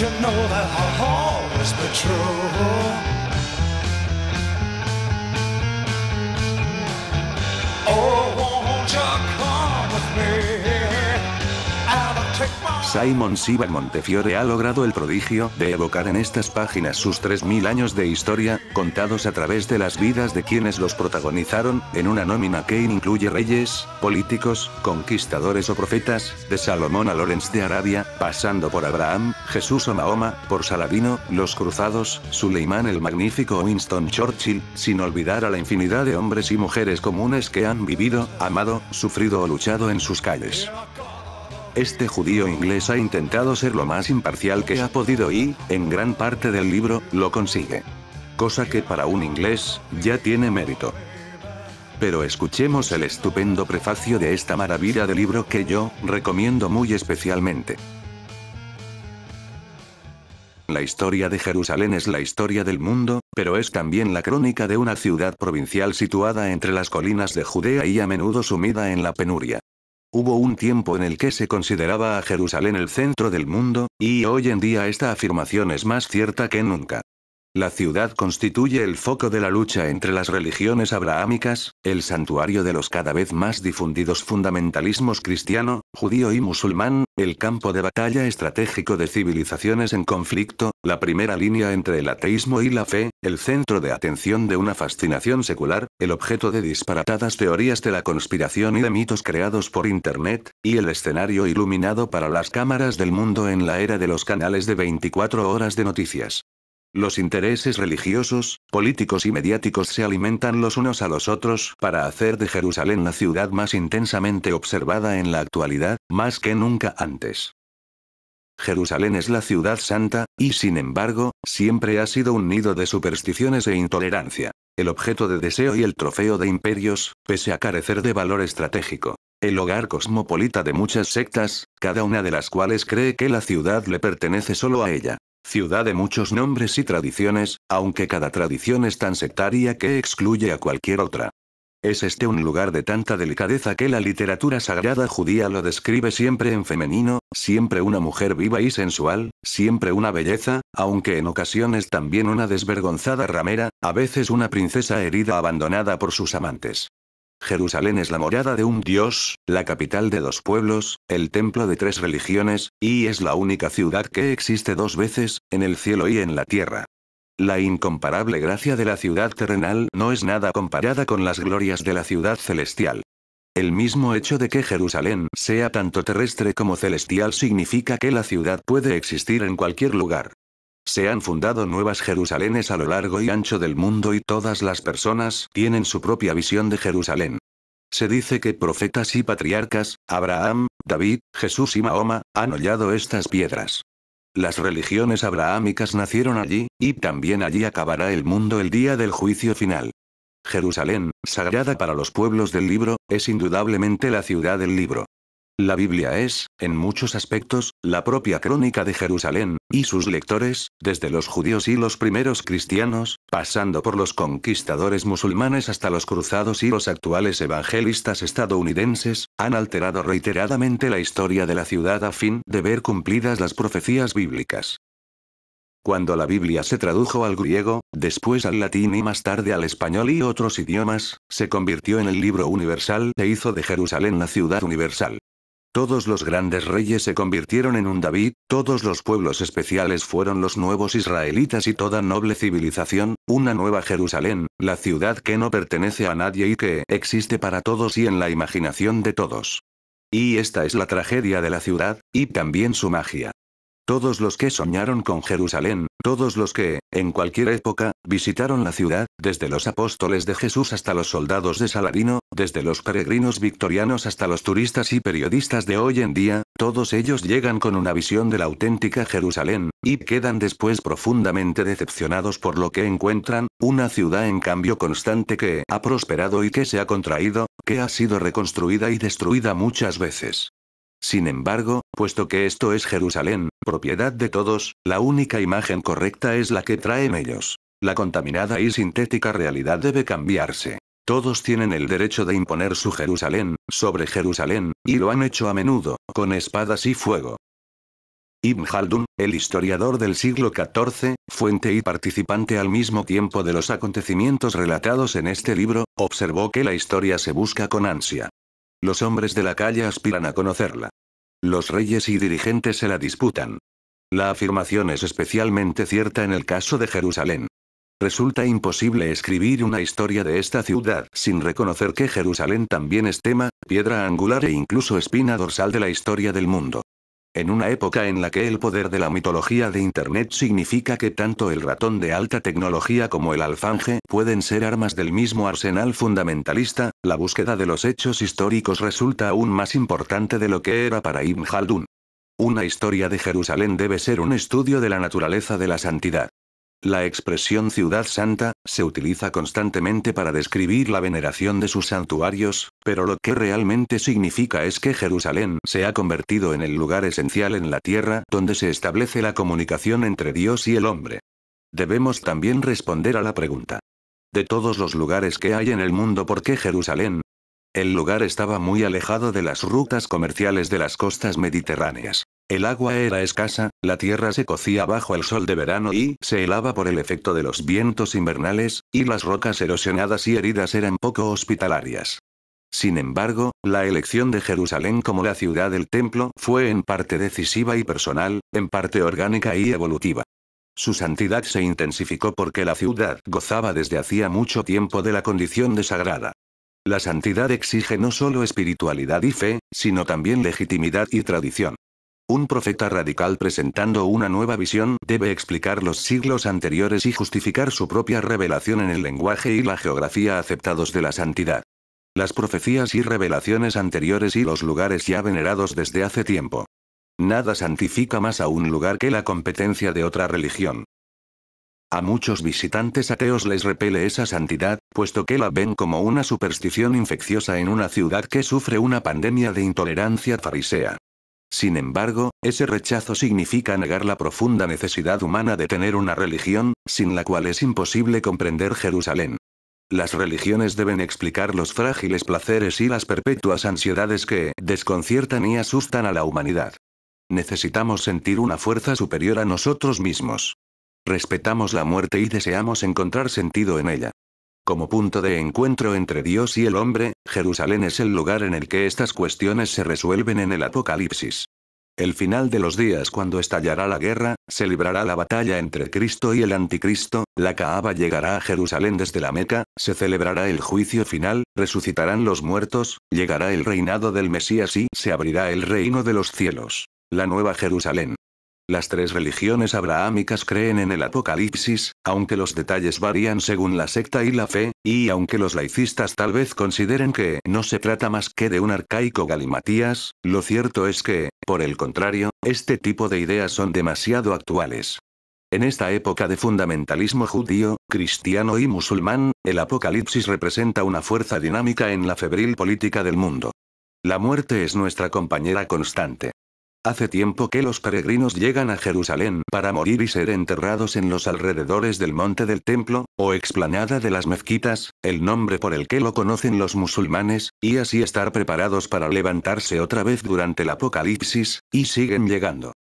you know that I'll always be true? Simon Siva Montefiore ha logrado el prodigio de evocar en estas páginas sus 3.000 años de historia, contados a través de las vidas de quienes los protagonizaron, en una nómina que incluye reyes, políticos, conquistadores o profetas, de Salomón a Lorenz de Arabia, pasando por Abraham, Jesús o Mahoma, por Saladino, los cruzados, Suleimán el Magnífico o Winston Churchill, sin olvidar a la infinidad de hombres y mujeres comunes que han vivido, amado, sufrido o luchado en sus calles este judío inglés ha intentado ser lo más imparcial que ha podido y, en gran parte del libro, lo consigue. Cosa que para un inglés, ya tiene mérito. Pero escuchemos el estupendo prefacio de esta maravilla de libro que yo, recomiendo muy especialmente. La historia de Jerusalén es la historia del mundo, pero es también la crónica de una ciudad provincial situada entre las colinas de Judea y a menudo sumida en la penuria. Hubo un tiempo en el que se consideraba a Jerusalén el centro del mundo, y hoy en día esta afirmación es más cierta que nunca. La ciudad constituye el foco de la lucha entre las religiones abrahámicas, el santuario de los cada vez más difundidos fundamentalismos cristiano, judío y musulmán, el campo de batalla estratégico de civilizaciones en conflicto, la primera línea entre el ateísmo y la fe, el centro de atención de una fascinación secular, el objeto de disparatadas teorías de la conspiración y de mitos creados por Internet, y el escenario iluminado para las cámaras del mundo en la era de los canales de 24 horas de noticias. Los intereses religiosos, políticos y mediáticos se alimentan los unos a los otros para hacer de Jerusalén la ciudad más intensamente observada en la actualidad, más que nunca antes. Jerusalén es la ciudad santa, y sin embargo, siempre ha sido un nido de supersticiones e intolerancia, el objeto de deseo y el trofeo de imperios, pese a carecer de valor estratégico el hogar cosmopolita de muchas sectas, cada una de las cuales cree que la ciudad le pertenece solo a ella ciudad de muchos nombres y tradiciones, aunque cada tradición es tan sectaria que excluye a cualquier otra. Es este un lugar de tanta delicadeza que la literatura sagrada judía lo describe siempre en femenino, siempre una mujer viva y sensual, siempre una belleza, aunque en ocasiones también una desvergonzada ramera, a veces una princesa herida abandonada por sus amantes. Jerusalén es la morada de un dios, la capital de dos pueblos, el templo de tres religiones, y es la única ciudad que existe dos veces, en el cielo y en la tierra. La incomparable gracia de la ciudad terrenal no es nada comparada con las glorias de la ciudad celestial. El mismo hecho de que Jerusalén sea tanto terrestre como celestial significa que la ciudad puede existir en cualquier lugar. Se han fundado nuevas Jerusalenes a lo largo y ancho del mundo y todas las personas tienen su propia visión de Jerusalén. Se dice que profetas y patriarcas, Abraham, David, Jesús y Mahoma, han hollado estas piedras. Las religiones abrahámicas nacieron allí, y también allí acabará el mundo el día del juicio final. Jerusalén, sagrada para los pueblos del libro, es indudablemente la ciudad del libro. La Biblia es, en muchos aspectos, la propia crónica de Jerusalén, y sus lectores, desde los judíos y los primeros cristianos, pasando por los conquistadores musulmanes hasta los cruzados y los actuales evangelistas estadounidenses, han alterado reiteradamente la historia de la ciudad a fin de ver cumplidas las profecías bíblicas. Cuando la Biblia se tradujo al griego, después al latín y más tarde al español y otros idiomas, se convirtió en el libro universal e hizo de Jerusalén la ciudad universal. Todos los grandes reyes se convirtieron en un David, todos los pueblos especiales fueron los nuevos israelitas y toda noble civilización, una nueva Jerusalén, la ciudad que no pertenece a nadie y que existe para todos y en la imaginación de todos. Y esta es la tragedia de la ciudad, y también su magia. Todos los que soñaron con Jerusalén, todos los que, en cualquier época, visitaron la ciudad, desde los apóstoles de Jesús hasta los soldados de Saladino, desde los peregrinos victorianos hasta los turistas y periodistas de hoy en día, todos ellos llegan con una visión de la auténtica Jerusalén, y quedan después profundamente decepcionados por lo que encuentran, una ciudad en cambio constante que ha prosperado y que se ha contraído, que ha sido reconstruida y destruida muchas veces. Sin embargo, puesto que esto es Jerusalén, propiedad de todos, la única imagen correcta es la que traen ellos. La contaminada y sintética realidad debe cambiarse. Todos tienen el derecho de imponer su Jerusalén, sobre Jerusalén, y lo han hecho a menudo, con espadas y fuego. Ibn Haldun, el historiador del siglo XIV, fuente y participante al mismo tiempo de los acontecimientos relatados en este libro, observó que la historia se busca con ansia. Los hombres de la calle aspiran a conocerla. Los reyes y dirigentes se la disputan. La afirmación es especialmente cierta en el caso de Jerusalén. Resulta imposible escribir una historia de esta ciudad sin reconocer que Jerusalén también es tema, piedra angular e incluso espina dorsal de la historia del mundo. En una época en la que el poder de la mitología de Internet significa que tanto el ratón de alta tecnología como el alfanje pueden ser armas del mismo arsenal fundamentalista, la búsqueda de los hechos históricos resulta aún más importante de lo que era para Ibn Khaldun. Una historia de Jerusalén debe ser un estudio de la naturaleza de la santidad. La expresión Ciudad Santa, se utiliza constantemente para describir la veneración de sus santuarios, pero lo que realmente significa es que Jerusalén se ha convertido en el lugar esencial en la tierra donde se establece la comunicación entre Dios y el hombre. Debemos también responder a la pregunta. De todos los lugares que hay en el mundo, ¿por qué Jerusalén? El lugar estaba muy alejado de las rutas comerciales de las costas mediterráneas. El agua era escasa, la tierra se cocía bajo el sol de verano y se helaba por el efecto de los vientos invernales, y las rocas erosionadas y heridas eran poco hospitalarias. Sin embargo, la elección de Jerusalén como la ciudad del templo fue en parte decisiva y personal, en parte orgánica y evolutiva. Su santidad se intensificó porque la ciudad gozaba desde hacía mucho tiempo de la condición de sagrada. La santidad exige no solo espiritualidad y fe, sino también legitimidad y tradición. Un profeta radical presentando una nueva visión debe explicar los siglos anteriores y justificar su propia revelación en el lenguaje y la geografía aceptados de la santidad. Las profecías y revelaciones anteriores y los lugares ya venerados desde hace tiempo. Nada santifica más a un lugar que la competencia de otra religión. A muchos visitantes ateos les repele esa santidad, puesto que la ven como una superstición infecciosa en una ciudad que sufre una pandemia de intolerancia farisea. Sin embargo, ese rechazo significa negar la profunda necesidad humana de tener una religión, sin la cual es imposible comprender Jerusalén. Las religiones deben explicar los frágiles placeres y las perpetuas ansiedades que desconciertan y asustan a la humanidad. Necesitamos sentir una fuerza superior a nosotros mismos. Respetamos la muerte y deseamos encontrar sentido en ella. Como punto de encuentro entre Dios y el hombre, Jerusalén es el lugar en el que estas cuestiones se resuelven en el Apocalipsis. El final de los días cuando estallará la guerra, se librará la batalla entre Cristo y el anticristo, la Caaba llegará a Jerusalén desde la Meca, se celebrará el juicio final, resucitarán los muertos, llegará el reinado del Mesías y se abrirá el reino de los cielos. La nueva Jerusalén. Las tres religiones abrahámicas creen en el Apocalipsis, aunque los detalles varían según la secta y la fe, y aunque los laicistas tal vez consideren que no se trata más que de un arcaico galimatías, lo cierto es que, por el contrario, este tipo de ideas son demasiado actuales. En esta época de fundamentalismo judío, cristiano y musulmán, el Apocalipsis representa una fuerza dinámica en la febril política del mundo. La muerte es nuestra compañera constante. Hace tiempo que los peregrinos llegan a Jerusalén para morir y ser enterrados en los alrededores del monte del templo, o explanada de las mezquitas, el nombre por el que lo conocen los musulmanes, y así estar preparados para levantarse otra vez durante el apocalipsis, y siguen llegando.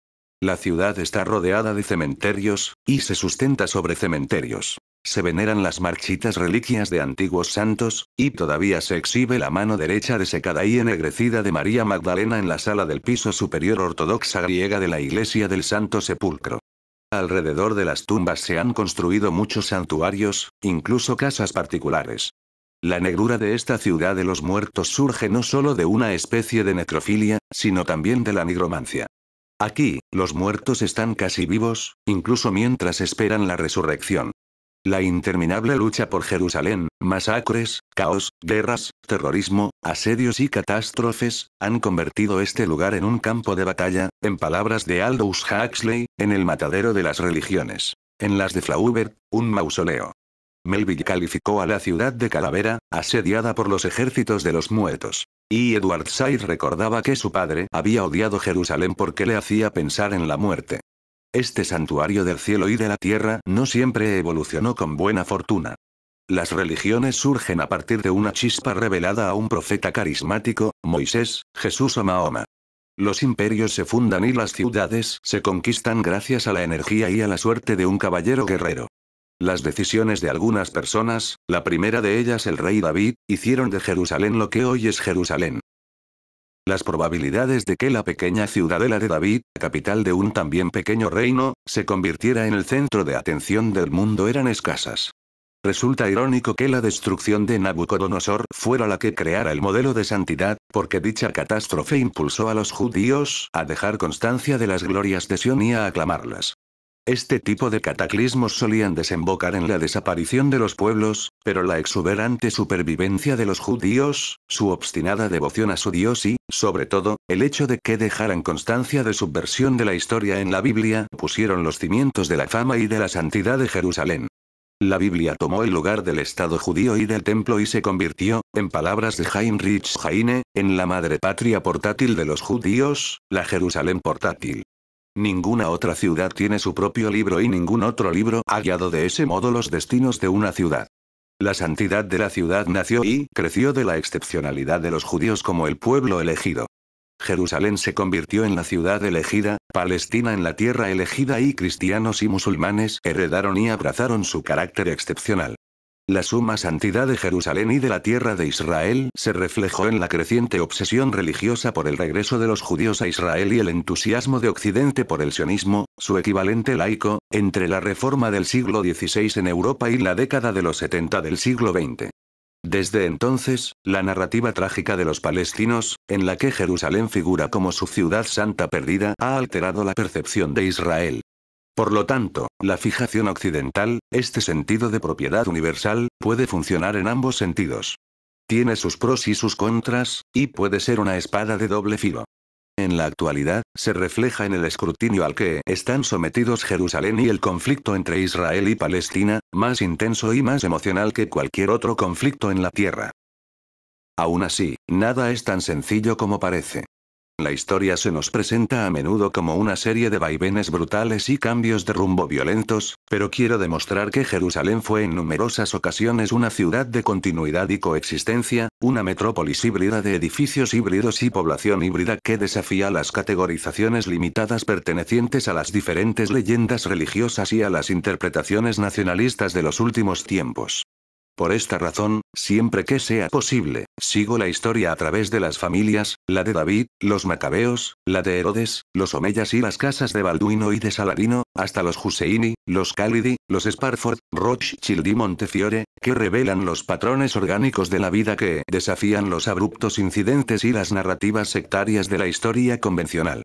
La ciudad está rodeada de cementerios, y se sustenta sobre cementerios. Se veneran las marchitas reliquias de antiguos santos, y todavía se exhibe la mano derecha desecada y ennegrecida de María Magdalena en la sala del piso superior ortodoxa griega de la iglesia del Santo Sepulcro. Alrededor de las tumbas se han construido muchos santuarios, incluso casas particulares. La negrura de esta ciudad de los muertos surge no solo de una especie de necrofilia, sino también de la nigromancia. Aquí, los muertos están casi vivos, incluso mientras esperan la resurrección. La interminable lucha por Jerusalén, masacres, caos, guerras, terrorismo, asedios y catástrofes, han convertido este lugar en un campo de batalla, en palabras de Aldous Huxley, en el matadero de las religiones. En las de Flaubert, un mausoleo. Melville calificó a la ciudad de Calavera, asediada por los ejércitos de los muertos. Y Edward Said recordaba que su padre había odiado Jerusalén porque le hacía pensar en la muerte. Este santuario del cielo y de la tierra no siempre evolucionó con buena fortuna. Las religiones surgen a partir de una chispa revelada a un profeta carismático, Moisés, Jesús o Mahoma. Los imperios se fundan y las ciudades se conquistan gracias a la energía y a la suerte de un caballero guerrero. Las decisiones de algunas personas, la primera de ellas el rey David, hicieron de Jerusalén lo que hoy es Jerusalén las probabilidades de que la pequeña ciudadela de David, capital de un también pequeño reino, se convirtiera en el centro de atención del mundo eran escasas. Resulta irónico que la destrucción de Nabucodonosor fuera la que creara el modelo de santidad, porque dicha catástrofe impulsó a los judíos a dejar constancia de las glorias de Sion y a aclamarlas. Este tipo de cataclismos solían desembocar en la desaparición de los pueblos, pero la exuberante supervivencia de los judíos, su obstinada devoción a su Dios y, sobre todo, el hecho de que dejaran constancia de su versión de la historia en la Biblia, pusieron los cimientos de la fama y de la santidad de Jerusalén. La Biblia tomó el lugar del Estado judío y del templo y se convirtió, en palabras de Heinrich Heine, en la madre patria portátil de los judíos, la Jerusalén portátil. Ninguna otra ciudad tiene su propio libro y ningún otro libro ha guiado de ese modo los destinos de una ciudad. La santidad de la ciudad nació y creció de la excepcionalidad de los judíos como el pueblo elegido. Jerusalén se convirtió en la ciudad elegida, Palestina en la tierra elegida y cristianos y musulmanes heredaron y abrazaron su carácter excepcional. La suma santidad de Jerusalén y de la tierra de Israel se reflejó en la creciente obsesión religiosa por el regreso de los judíos a Israel y el entusiasmo de Occidente por el sionismo, su equivalente laico, entre la reforma del siglo XVI en Europa y la década de los 70 del siglo XX. Desde entonces, la narrativa trágica de los palestinos, en la que Jerusalén figura como su ciudad santa perdida, ha alterado la percepción de Israel. Por lo tanto, la fijación occidental, este sentido de propiedad universal, puede funcionar en ambos sentidos. Tiene sus pros y sus contras, y puede ser una espada de doble filo. En la actualidad, se refleja en el escrutinio al que están sometidos Jerusalén y el conflicto entre Israel y Palestina, más intenso y más emocional que cualquier otro conflicto en la Tierra. Aún así, nada es tan sencillo como parece. La historia se nos presenta a menudo como una serie de vaivenes brutales y cambios de rumbo violentos, pero quiero demostrar que Jerusalén fue en numerosas ocasiones una ciudad de continuidad y coexistencia, una metrópolis híbrida de edificios híbridos y población híbrida que desafía las categorizaciones limitadas pertenecientes a las diferentes leyendas religiosas y a las interpretaciones nacionalistas de los últimos tiempos. Por esta razón, siempre que sea posible, sigo la historia a través de las familias, la de David, los macabeos, la de Herodes, los omeyas y las casas de Balduino y de Saladino, hasta los Husseini, los Calidi, los Sparford, Rothschild y Montefiore, que revelan los patrones orgánicos de la vida que desafían los abruptos incidentes y las narrativas sectarias de la historia convencional.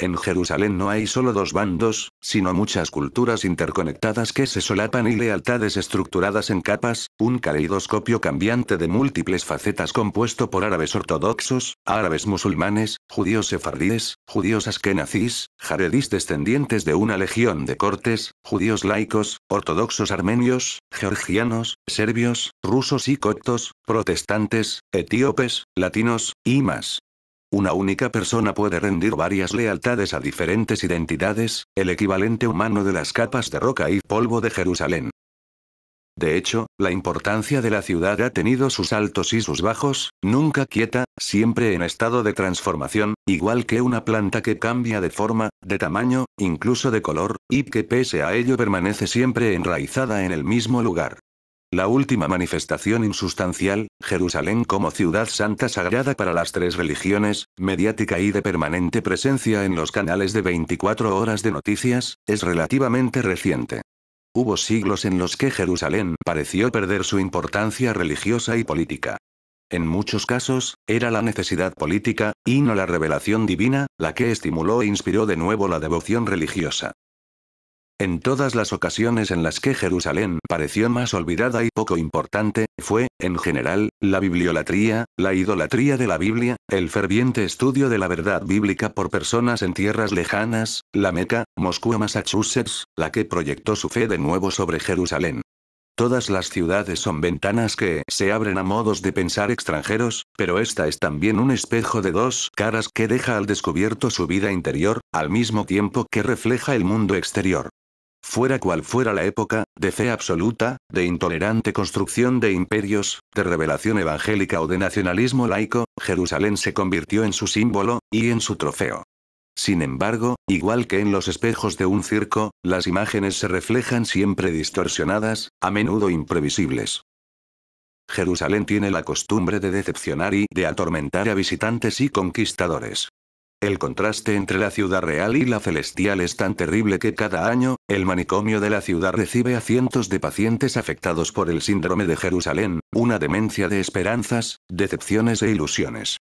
En Jerusalén no hay solo dos bandos, sino muchas culturas interconectadas que se solapan y lealtades estructuradas en capas, un caleidoscopio cambiante de múltiples facetas compuesto por árabes ortodoxos, árabes musulmanes, judíos sefardíes, judíos askenazis, jaredís descendientes de una legión de cortes, judíos laicos, ortodoxos armenios, georgianos, serbios, rusos y coptos, protestantes, etíopes, latinos, y más. Una única persona puede rendir varias lealtades a diferentes identidades, el equivalente humano de las capas de roca y polvo de Jerusalén. De hecho, la importancia de la ciudad ha tenido sus altos y sus bajos, nunca quieta, siempre en estado de transformación, igual que una planta que cambia de forma, de tamaño, incluso de color, y que pese a ello permanece siempre enraizada en el mismo lugar. La última manifestación insustancial, Jerusalén como ciudad santa sagrada para las tres religiones, mediática y de permanente presencia en los canales de 24 horas de noticias, es relativamente reciente. Hubo siglos en los que Jerusalén pareció perder su importancia religiosa y política. En muchos casos, era la necesidad política, y no la revelación divina, la que estimuló e inspiró de nuevo la devoción religiosa. En todas las ocasiones en las que Jerusalén pareció más olvidada y poco importante, fue, en general, la bibliolatría, la idolatría de la Biblia, el ferviente estudio de la verdad bíblica por personas en tierras lejanas, la Meca, Moscú o Massachusetts, la que proyectó su fe de nuevo sobre Jerusalén. Todas las ciudades son ventanas que se abren a modos de pensar extranjeros, pero esta es también un espejo de dos caras que deja al descubierto su vida interior, al mismo tiempo que refleja el mundo exterior fuera cual fuera la época, de fe absoluta, de intolerante construcción de imperios, de revelación evangélica o de nacionalismo laico, Jerusalén se convirtió en su símbolo, y en su trofeo. Sin embargo, igual que en los espejos de un circo, las imágenes se reflejan siempre distorsionadas, a menudo imprevisibles. Jerusalén tiene la costumbre de decepcionar y de atormentar a visitantes y conquistadores. El contraste entre la ciudad real y la celestial es tan terrible que cada año, el manicomio de la ciudad recibe a cientos de pacientes afectados por el síndrome de Jerusalén, una demencia de esperanzas, decepciones e ilusiones.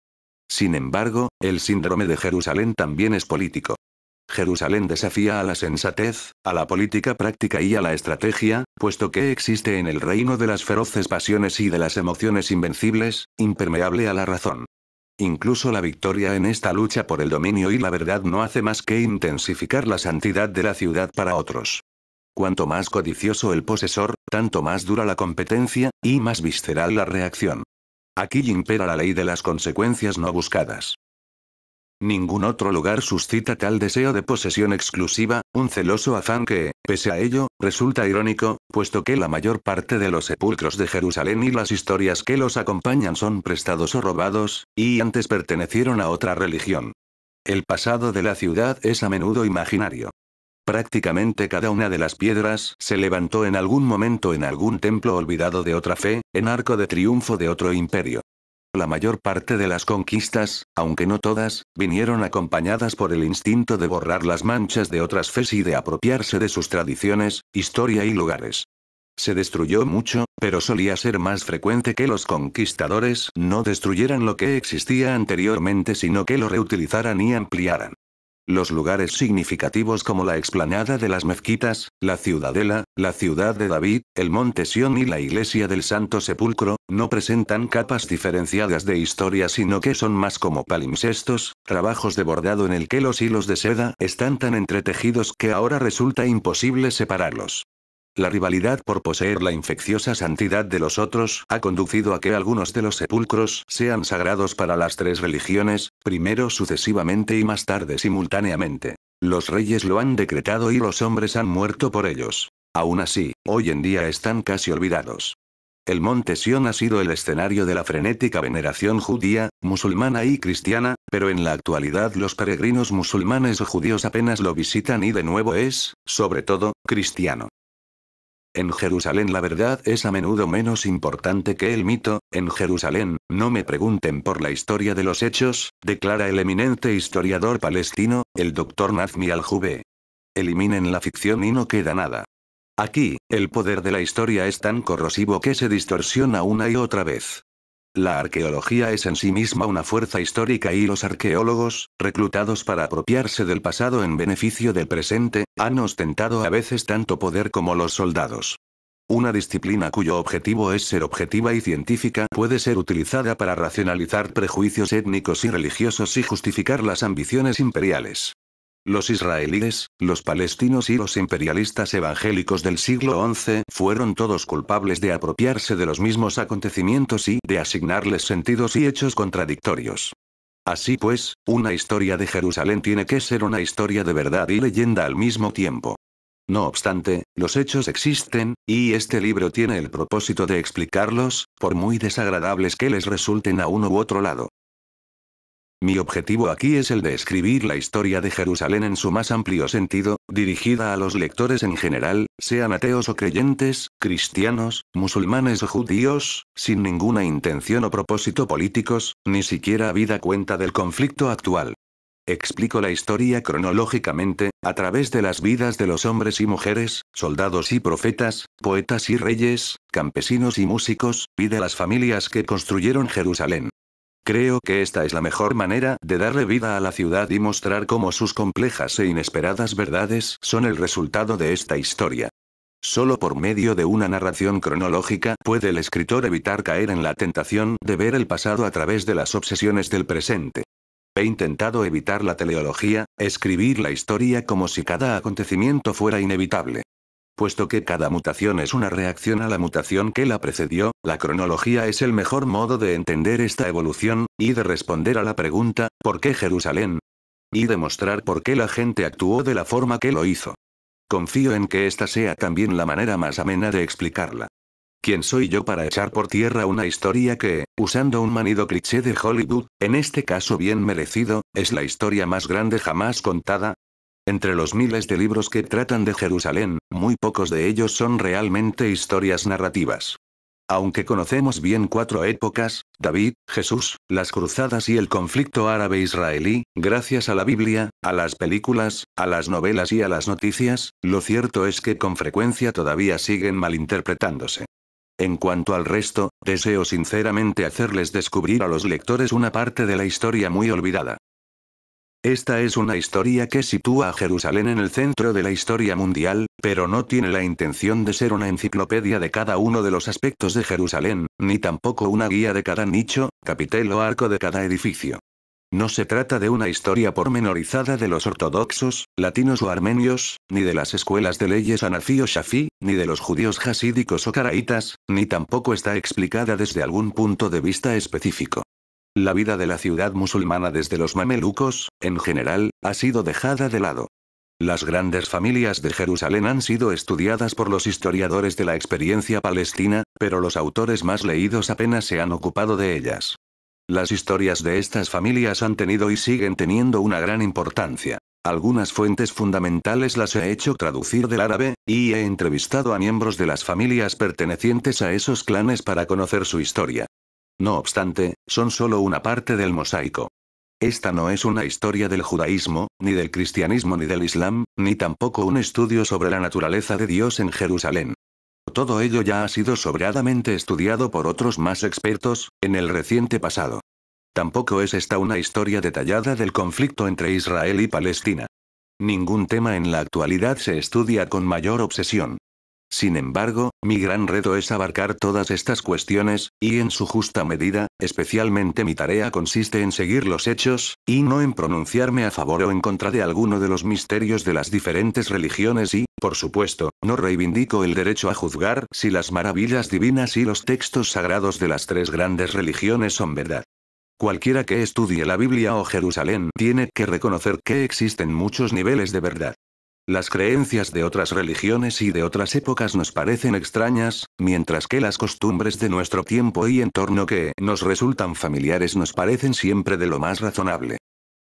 Sin embargo, el síndrome de Jerusalén también es político. Jerusalén desafía a la sensatez, a la política práctica y a la estrategia, puesto que existe en el reino de las feroces pasiones y de las emociones invencibles, impermeable a la razón. Incluso la victoria en esta lucha por el dominio y la verdad no hace más que intensificar la santidad de la ciudad para otros. Cuanto más codicioso el posesor, tanto más dura la competencia, y más visceral la reacción. Aquí impera la ley de las consecuencias no buscadas. Ningún otro lugar suscita tal deseo de posesión exclusiva, un celoso afán que, pese a ello, resulta irónico, puesto que la mayor parte de los sepulcros de Jerusalén y las historias que los acompañan son prestados o robados, y antes pertenecieron a otra religión. El pasado de la ciudad es a menudo imaginario. Prácticamente cada una de las piedras se levantó en algún momento en algún templo olvidado de otra fe, en arco de triunfo de otro imperio. La mayor parte de las conquistas, aunque no todas, vinieron acompañadas por el instinto de borrar las manchas de otras fes y de apropiarse de sus tradiciones, historia y lugares. Se destruyó mucho, pero solía ser más frecuente que los conquistadores no destruyeran lo que existía anteriormente sino que lo reutilizaran y ampliaran. Los lugares significativos como la explanada de las mezquitas, la ciudadela, la ciudad de David, el monte Sion y la iglesia del Santo Sepulcro, no presentan capas diferenciadas de historia sino que son más como palimpsestos, trabajos de bordado en el que los hilos de seda están tan entretejidos que ahora resulta imposible separarlos. La rivalidad por poseer la infecciosa santidad de los otros ha conducido a que algunos de los sepulcros sean sagrados para las tres religiones, primero sucesivamente y más tarde simultáneamente. Los reyes lo han decretado y los hombres han muerto por ellos. Aún así, hoy en día están casi olvidados. El monte Sion ha sido el escenario de la frenética veneración judía, musulmana y cristiana, pero en la actualidad los peregrinos musulmanes o judíos apenas lo visitan y de nuevo es, sobre todo, cristiano. En Jerusalén la verdad es a menudo menos importante que el mito, en Jerusalén, no me pregunten por la historia de los hechos, declara el eminente historiador palestino, el doctor Nazmi al-Jube. Eliminen la ficción y no queda nada. Aquí, el poder de la historia es tan corrosivo que se distorsiona una y otra vez. La arqueología es en sí misma una fuerza histórica y los arqueólogos, reclutados para apropiarse del pasado en beneficio del presente, han ostentado a veces tanto poder como los soldados. Una disciplina cuyo objetivo es ser objetiva y científica puede ser utilizada para racionalizar prejuicios étnicos y religiosos y justificar las ambiciones imperiales. Los israelíes, los palestinos y los imperialistas evangélicos del siglo XI fueron todos culpables de apropiarse de los mismos acontecimientos y de asignarles sentidos y hechos contradictorios. Así pues, una historia de Jerusalén tiene que ser una historia de verdad y leyenda al mismo tiempo. No obstante, los hechos existen, y este libro tiene el propósito de explicarlos, por muy desagradables que les resulten a uno u otro lado. Mi objetivo aquí es el de escribir la historia de Jerusalén en su más amplio sentido, dirigida a los lectores en general, sean ateos o creyentes, cristianos, musulmanes o judíos, sin ninguna intención o propósito políticos, ni siquiera habida cuenta del conflicto actual. Explico la historia cronológicamente, a través de las vidas de los hombres y mujeres, soldados y profetas, poetas y reyes, campesinos y músicos, y de las familias que construyeron Jerusalén. Creo que esta es la mejor manera de darle vida a la ciudad y mostrar cómo sus complejas e inesperadas verdades son el resultado de esta historia. Solo por medio de una narración cronológica puede el escritor evitar caer en la tentación de ver el pasado a través de las obsesiones del presente. He intentado evitar la teleología, escribir la historia como si cada acontecimiento fuera inevitable. Puesto que cada mutación es una reacción a la mutación que la precedió, la cronología es el mejor modo de entender esta evolución, y de responder a la pregunta, ¿por qué Jerusalén? Y demostrar por qué la gente actuó de la forma que lo hizo. Confío en que esta sea también la manera más amena de explicarla. ¿Quién soy yo para echar por tierra una historia que, usando un manido cliché de Hollywood, en este caso bien merecido, es la historia más grande jamás contada? Entre los miles de libros que tratan de Jerusalén, muy pocos de ellos son realmente historias narrativas. Aunque conocemos bien cuatro épocas, David, Jesús, las cruzadas y el conflicto árabe-israelí, gracias a la Biblia, a las películas, a las novelas y a las noticias, lo cierto es que con frecuencia todavía siguen malinterpretándose. En cuanto al resto, deseo sinceramente hacerles descubrir a los lectores una parte de la historia muy olvidada. Esta es una historia que sitúa a Jerusalén en el centro de la historia mundial, pero no tiene la intención de ser una enciclopedia de cada uno de los aspectos de Jerusalén, ni tampoco una guía de cada nicho, capitel o arco de cada edificio. No se trata de una historia pormenorizada de los ortodoxos, latinos o armenios, ni de las escuelas de leyes anafí o shafí, ni de los judíos jasídicos o caraítas, ni tampoco está explicada desde algún punto de vista específico. La vida de la ciudad musulmana desde los mamelucos, en general, ha sido dejada de lado. Las grandes familias de Jerusalén han sido estudiadas por los historiadores de la experiencia palestina, pero los autores más leídos apenas se han ocupado de ellas. Las historias de estas familias han tenido y siguen teniendo una gran importancia. Algunas fuentes fundamentales las he hecho traducir del árabe, y he entrevistado a miembros de las familias pertenecientes a esos clanes para conocer su historia. No obstante, son solo una parte del mosaico. Esta no es una historia del judaísmo, ni del cristianismo ni del islam, ni tampoco un estudio sobre la naturaleza de Dios en Jerusalén. Todo ello ya ha sido sobradamente estudiado por otros más expertos, en el reciente pasado. Tampoco es esta una historia detallada del conflicto entre Israel y Palestina. Ningún tema en la actualidad se estudia con mayor obsesión. Sin embargo, mi gran reto es abarcar todas estas cuestiones, y en su justa medida, especialmente mi tarea consiste en seguir los hechos, y no en pronunciarme a favor o en contra de alguno de los misterios de las diferentes religiones y, por supuesto, no reivindico el derecho a juzgar si las maravillas divinas y los textos sagrados de las tres grandes religiones son verdad. Cualquiera que estudie la Biblia o Jerusalén tiene que reconocer que existen muchos niveles de verdad. Las creencias de otras religiones y de otras épocas nos parecen extrañas, mientras que las costumbres de nuestro tiempo y entorno que nos resultan familiares nos parecen siempre de lo más razonable.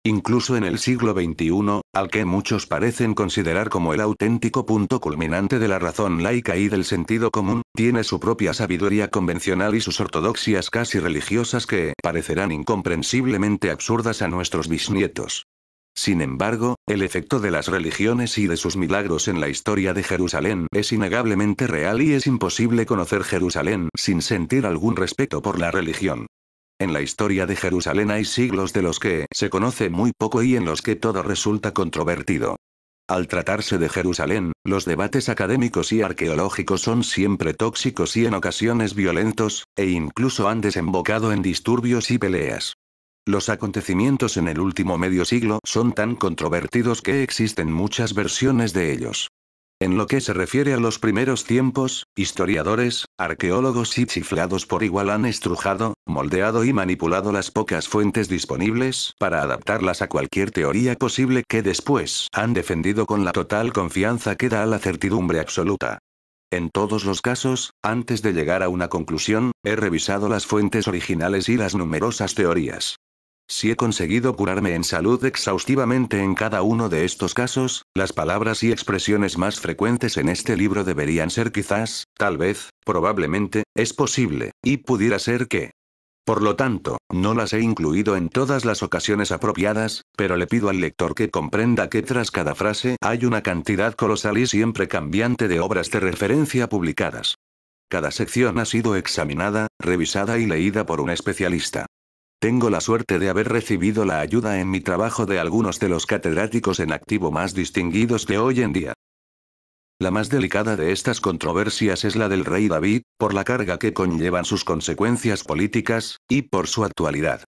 Incluso en el siglo XXI, al que muchos parecen considerar como el auténtico punto culminante de la razón laica y del sentido común, tiene su propia sabiduría convencional y sus ortodoxias casi religiosas que parecerán incomprensiblemente absurdas a nuestros bisnietos. Sin embargo, el efecto de las religiones y de sus milagros en la historia de Jerusalén es innegablemente real y es imposible conocer Jerusalén sin sentir algún respeto por la religión. En la historia de Jerusalén hay siglos de los que se conoce muy poco y en los que todo resulta controvertido. Al tratarse de Jerusalén, los debates académicos y arqueológicos son siempre tóxicos y en ocasiones violentos, e incluso han desembocado en disturbios y peleas. Los acontecimientos en el último medio siglo son tan controvertidos que existen muchas versiones de ellos. En lo que se refiere a los primeros tiempos, historiadores, arqueólogos y chiflados por igual han estrujado, moldeado y manipulado las pocas fuentes disponibles para adaptarlas a cualquier teoría posible que después han defendido con la total confianza que da a la certidumbre absoluta. En todos los casos, antes de llegar a una conclusión, he revisado las fuentes originales y las numerosas teorías. Si he conseguido curarme en salud exhaustivamente en cada uno de estos casos, las palabras y expresiones más frecuentes en este libro deberían ser quizás, tal vez, probablemente, es posible, y pudiera ser que. Por lo tanto, no las he incluido en todas las ocasiones apropiadas, pero le pido al lector que comprenda que tras cada frase hay una cantidad colosal y siempre cambiante de obras de referencia publicadas. Cada sección ha sido examinada, revisada y leída por un especialista. Tengo la suerte de haber recibido la ayuda en mi trabajo de algunos de los catedráticos en activo más distinguidos de hoy en día. La más delicada de estas controversias es la del rey David, por la carga que conllevan sus consecuencias políticas, y por su actualidad.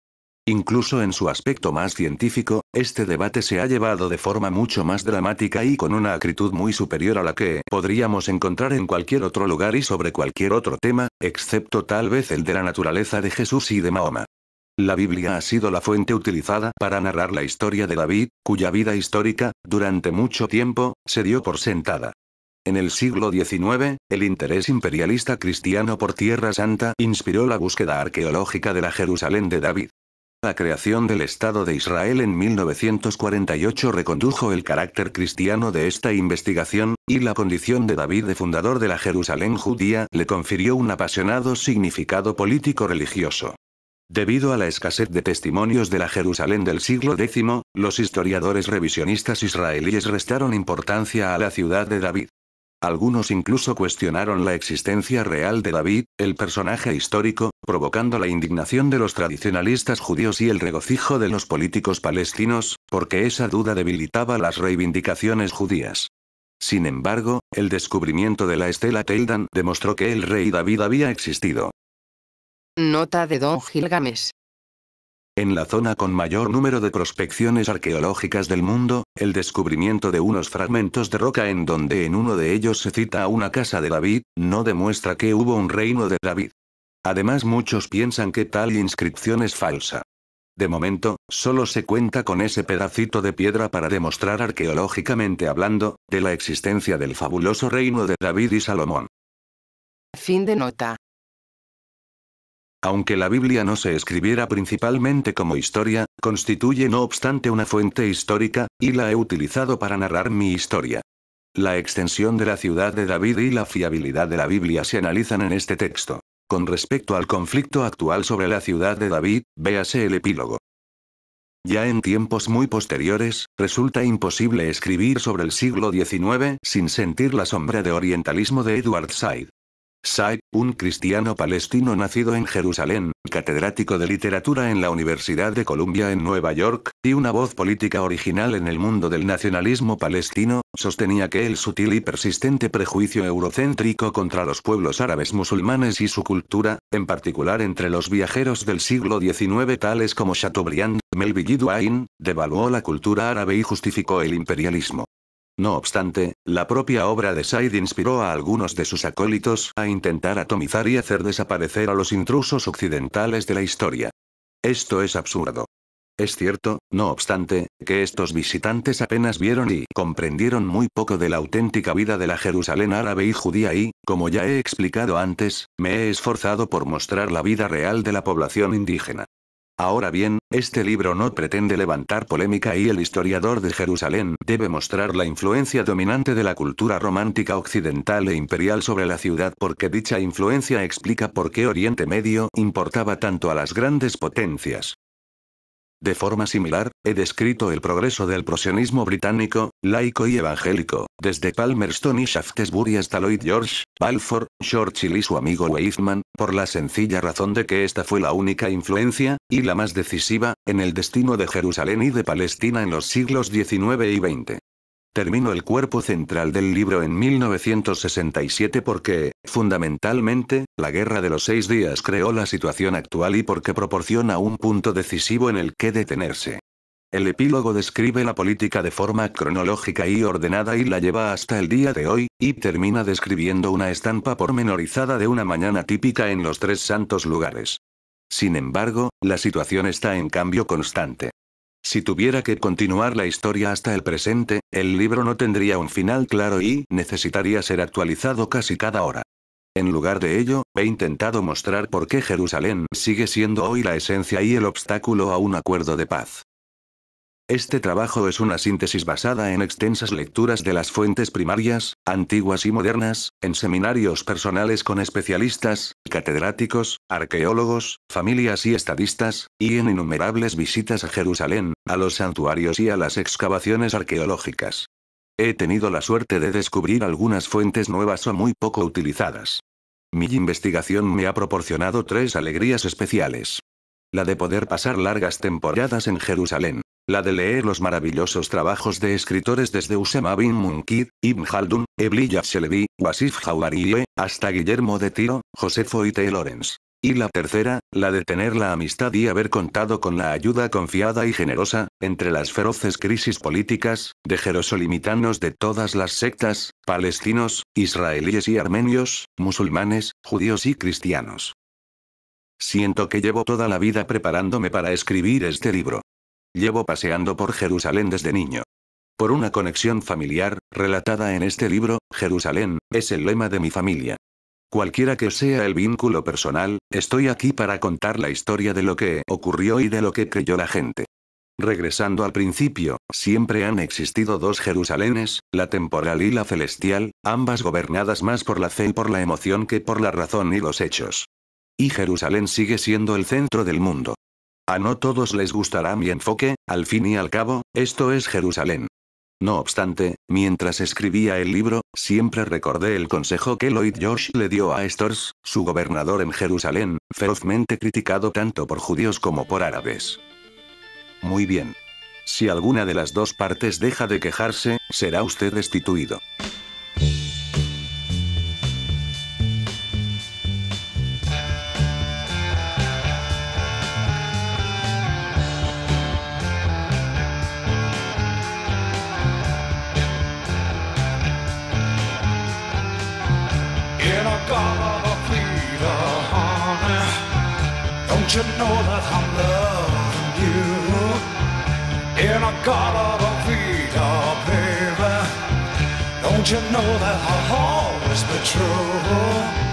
Incluso en su aspecto más científico, este debate se ha llevado de forma mucho más dramática y con una acritud muy superior a la que podríamos encontrar en cualquier otro lugar y sobre cualquier otro tema, excepto tal vez el de la naturaleza de Jesús y de Mahoma. La Biblia ha sido la fuente utilizada para narrar la historia de David, cuya vida histórica, durante mucho tiempo, se dio por sentada. En el siglo XIX, el interés imperialista cristiano por Tierra Santa inspiró la búsqueda arqueológica de la Jerusalén de David. La creación del Estado de Israel en 1948 recondujo el carácter cristiano de esta investigación, y la condición de David de fundador de la Jerusalén judía le confirió un apasionado significado político-religioso. Debido a la escasez de testimonios de la Jerusalén del siglo X, los historiadores revisionistas israelíes restaron importancia a la ciudad de David. Algunos incluso cuestionaron la existencia real de David, el personaje histórico, provocando la indignación de los tradicionalistas judíos y el regocijo de los políticos palestinos, porque esa duda debilitaba las reivindicaciones judías. Sin embargo, el descubrimiento de la estela Teldan demostró que el rey David había existido, Nota de Don Gilgamesh. En la zona con mayor número de prospecciones arqueológicas del mundo, el descubrimiento de unos fragmentos de roca en donde en uno de ellos se cita a una casa de David, no demuestra que hubo un reino de David. Además muchos piensan que tal inscripción es falsa. De momento, solo se cuenta con ese pedacito de piedra para demostrar arqueológicamente hablando, de la existencia del fabuloso reino de David y Salomón. Fin de nota. Aunque la Biblia no se escribiera principalmente como historia, constituye no obstante una fuente histórica, y la he utilizado para narrar mi historia. La extensión de la ciudad de David y la fiabilidad de la Biblia se analizan en este texto. Con respecto al conflicto actual sobre la ciudad de David, véase el epílogo. Ya en tiempos muy posteriores, resulta imposible escribir sobre el siglo XIX sin sentir la sombra de orientalismo de Edward Said. Say, un cristiano palestino nacido en Jerusalén, catedrático de literatura en la Universidad de Columbia en Nueva York, y una voz política original en el mundo del nacionalismo palestino, sostenía que el sutil y persistente prejuicio eurocéntrico contra los pueblos árabes musulmanes y su cultura, en particular entre los viajeros del siglo XIX tales como Chateaubriand, Melville y devaluó la cultura árabe y justificó el imperialismo. No obstante, la propia obra de Said inspiró a algunos de sus acólitos a intentar atomizar y hacer desaparecer a los intrusos occidentales de la historia. Esto es absurdo. Es cierto, no obstante, que estos visitantes apenas vieron y comprendieron muy poco de la auténtica vida de la Jerusalén árabe y judía y, como ya he explicado antes, me he esforzado por mostrar la vida real de la población indígena. Ahora bien, este libro no pretende levantar polémica y el historiador de Jerusalén debe mostrar la influencia dominante de la cultura romántica occidental e imperial sobre la ciudad porque dicha influencia explica por qué Oriente Medio importaba tanto a las grandes potencias. De forma similar, he descrito el progreso del prosionismo británico, laico y evangélico, desde Palmerston y Shaftesbury hasta Lloyd George, Balfour, Churchill y su amigo Weizmann, por la sencilla razón de que esta fue la única influencia, y la más decisiva, en el destino de Jerusalén y de Palestina en los siglos XIX y XX. Termino el cuerpo central del libro en 1967 porque, fundamentalmente, la Guerra de los Seis Días creó la situación actual y porque proporciona un punto decisivo en el que detenerse. El epílogo describe la política de forma cronológica y ordenada y la lleva hasta el día de hoy, y termina describiendo una estampa pormenorizada de una mañana típica en los tres santos lugares. Sin embargo, la situación está en cambio constante. Si tuviera que continuar la historia hasta el presente, el libro no tendría un final claro y necesitaría ser actualizado casi cada hora. En lugar de ello, he intentado mostrar por qué Jerusalén sigue siendo hoy la esencia y el obstáculo a un acuerdo de paz. Este trabajo es una síntesis basada en extensas lecturas de las fuentes primarias, antiguas y modernas, en seminarios personales con especialistas, catedráticos, arqueólogos, familias y estadistas, y en innumerables visitas a Jerusalén, a los santuarios y a las excavaciones arqueológicas. He tenido la suerte de descubrir algunas fuentes nuevas o muy poco utilizadas. Mi investigación me ha proporcionado tres alegrías especiales. La de poder pasar largas temporadas en Jerusalén la de leer los maravillosos trabajos de escritores desde Usama bin Munkid, Ibn Haldun, Ebli Selebi, Wasif Jawariye, hasta Guillermo de Tiro, Josefo y T. Lorenz. Y la tercera, la de tener la amistad y haber contado con la ayuda confiada y generosa, entre las feroces crisis políticas, de jerosolimitanos de todas las sectas, palestinos, israelíes y armenios, musulmanes, judíos y cristianos. Siento que llevo toda la vida preparándome para escribir este libro. Llevo paseando por Jerusalén desde niño. Por una conexión familiar, relatada en este libro, Jerusalén, es el lema de mi familia. Cualquiera que sea el vínculo personal, estoy aquí para contar la historia de lo que ocurrió y de lo que creyó la gente. Regresando al principio, siempre han existido dos Jerusalenes, la temporal y la celestial, ambas gobernadas más por la fe y por la emoción que por la razón y los hechos. Y Jerusalén sigue siendo el centro del mundo. A no todos les gustará mi enfoque, al fin y al cabo, esto es Jerusalén. No obstante, mientras escribía el libro, siempre recordé el consejo que Lloyd George le dio a Estors, su gobernador en Jerusalén, ferozmente criticado tanto por judíos como por árabes. Muy bien. Si alguna de las dos partes deja de quejarse, será usted destituido. you know that I'm loving you In a god of Vita, baby Don't you know that I'll always be true